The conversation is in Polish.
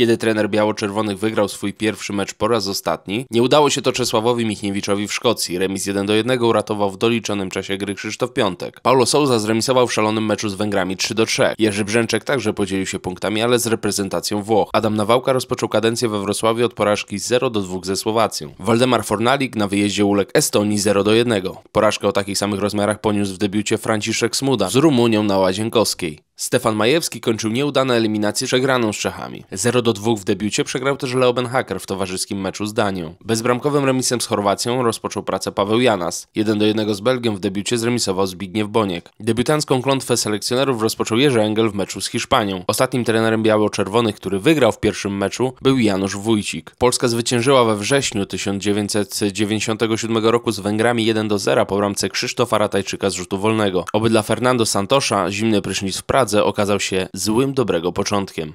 kiedy trener biało-czerwonych wygrał swój pierwszy mecz po raz ostatni, nie udało się to Czesławowi Michniewiczowi w Szkocji. Remis 1 do 1 uratował w doliczonym czasie gry Krzysztof Piątek. Paulo Souza zremisował w szalonym meczu z Węgrami 3 do 3. Jerzy Brzęczek także podzielił się punktami, ale z reprezentacją Włoch. Adam Nawałka rozpoczął kadencję we Wrocławiu od porażki 0 do 2 ze Słowacją. Waldemar Fornalik na wyjeździe uległ Estonii 0 do 1. Porażkę o takich samych rozmiarach poniósł w debiucie Franciszek Smuda z Rumunią na Łazienkowskiej. Stefan Majewski kończył nieudane eliminację przegraną z Czechami. 0-2 w debiucie przegrał też Leoben Hacker w towarzyskim meczu z Danią. Bezbramkowym remisem z Chorwacją rozpoczął pracę Paweł Janas. 1-1 z Belgią w debiucie zremisował Zbigniew Boniek. Debiutancką klątwę selekcjonerów rozpoczął Jerzy Engel w meczu z Hiszpanią. Ostatnim trenerem biało-czerwonych, który wygrał w pierwszym meczu, był Janusz Wójcik. Polska zwyciężyła we wrześniu 1997 roku z Węgrami 1-0 po bramce Krzysztofa Ratajczyka z rzutu wolnego. Oby dla Fernando Santosza zimny prysznic w Pradze okazał się złym dobrego początkiem.